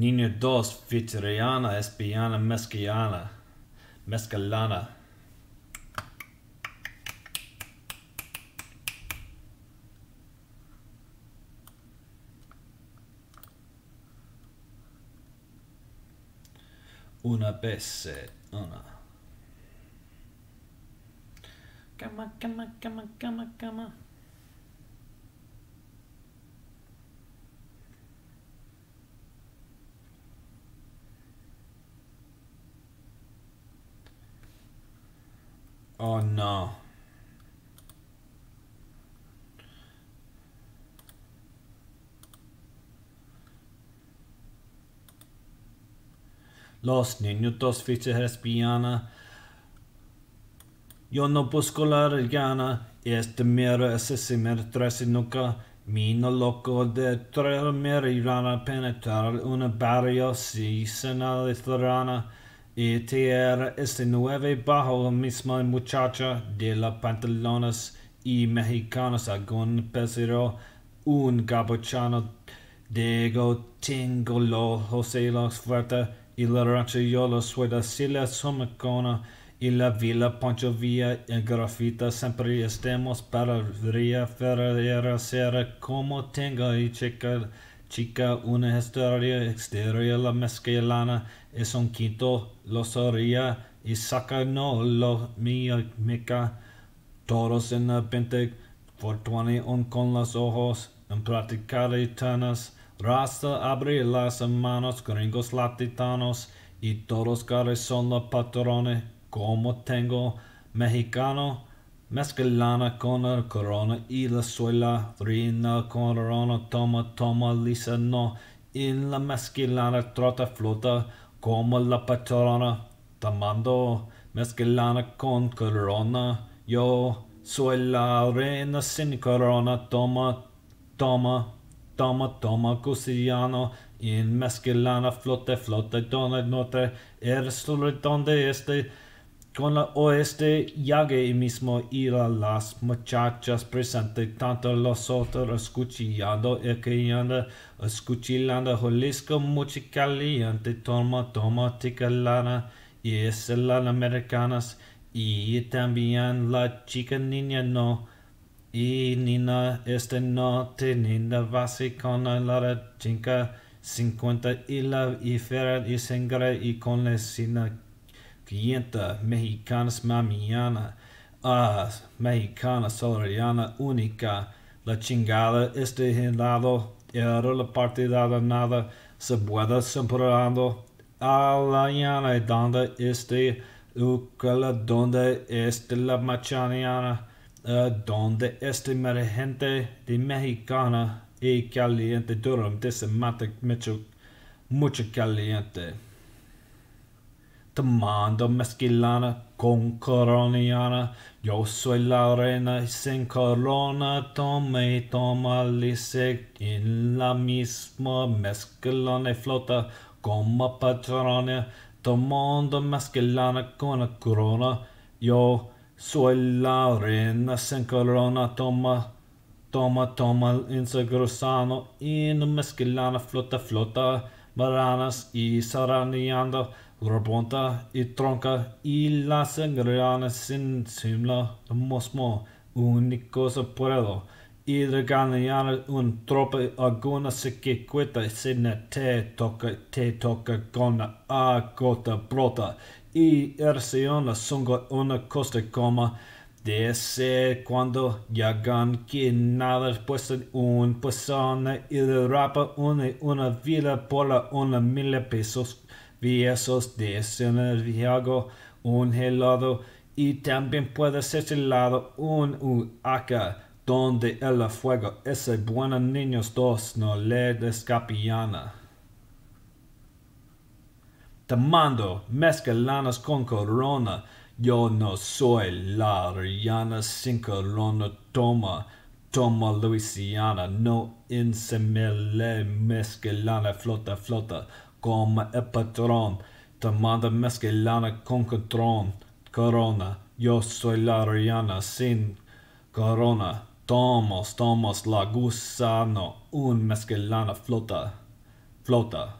Nino dos vitriana espiana mescalana mescalana Una besse una Come on, come on, come on, come on, come on. Oh no. Los niños ficha lesbiana. Yo no busco la regana. Este mero asesino tresinuca. nunca. Mina loco de tres irana. penetrar una barrio si se na es este nueve bajo misma muchacha de la pantalonas y mexicanos algún pesero un gabochano de tengo los José los fuerte y la rancho yo los suelta somacona y la vila Pancho Villa en grafita siempre estemos para ría ferrera será como tenga y chica chica, una historia exterior la mezcalana es un quinto, los sería y saca no lo mica. Todos en la pente, un con los ojos, en platicar tanas, rasta abre las manos, gringos latitanos, y todos caras son los patrones, como tengo, mexicano, Meskelana, Connor, Corona, Ila, Suela, Rina, Corona, Toma, Toma, Lisa, No, Illa, Meskelana, Trota, Flota, Como, La Patrona, Tamando, Meskelana, Con, Corona, Yo, Suela, Rina, Sin, Corona, Toma, Toma, Toma, Toma, Cosiano, In, flota flota Dona notte Note, solo Donde, Este, con la oeste llegué mismo ir a las muchachas presentes, tanto los otros escuchando y criando, escuchando jolisco mucho caliente, toma, toma, lana y es americanas y también la chica niña no. Y Nina este no teniendo base con la chica 50 y la y y sangre y con la sina mexicanas mamiana, ah, mexicana solariana única, la chingada, este helado, era la partida nada, se puede sembrando, a la llana y donde este, ucala donde este la machaniana, donde este emergente, de mexicana y caliente durante se mata mucho, mucho caliente. Tomán de con coroniana. Yo soy la reina sin corona, tome y toma lice en la misma mezquilana y flota como patrona. Tomán de con corona. Yo soy la reina sin corona, toma. Toma, toma, insegrosano, in mezquilana, flota, flota, baranas y saraniando. y tronca y las engranas sin simla de mosmo cosa y de un trope alguna se que cuenta sin te toca te toca con a gota brota y erciona songa una costa coma de ese cuando llegan que nada pues un persona y de rapa una una vila por una mil pesos esos de un helado y también puede ser helado un Aka donde el fuego ese bueno niños dos no le Te Tomando mezcalanas con corona, yo no soy la rellana sin corona toma, toma Luisiana, no insemele mezcalana flota flota kom te tomando mezclana con control, corona, yo soy la reina sin corona, tomos, tomos la gusano, un mesquillana flota, flota.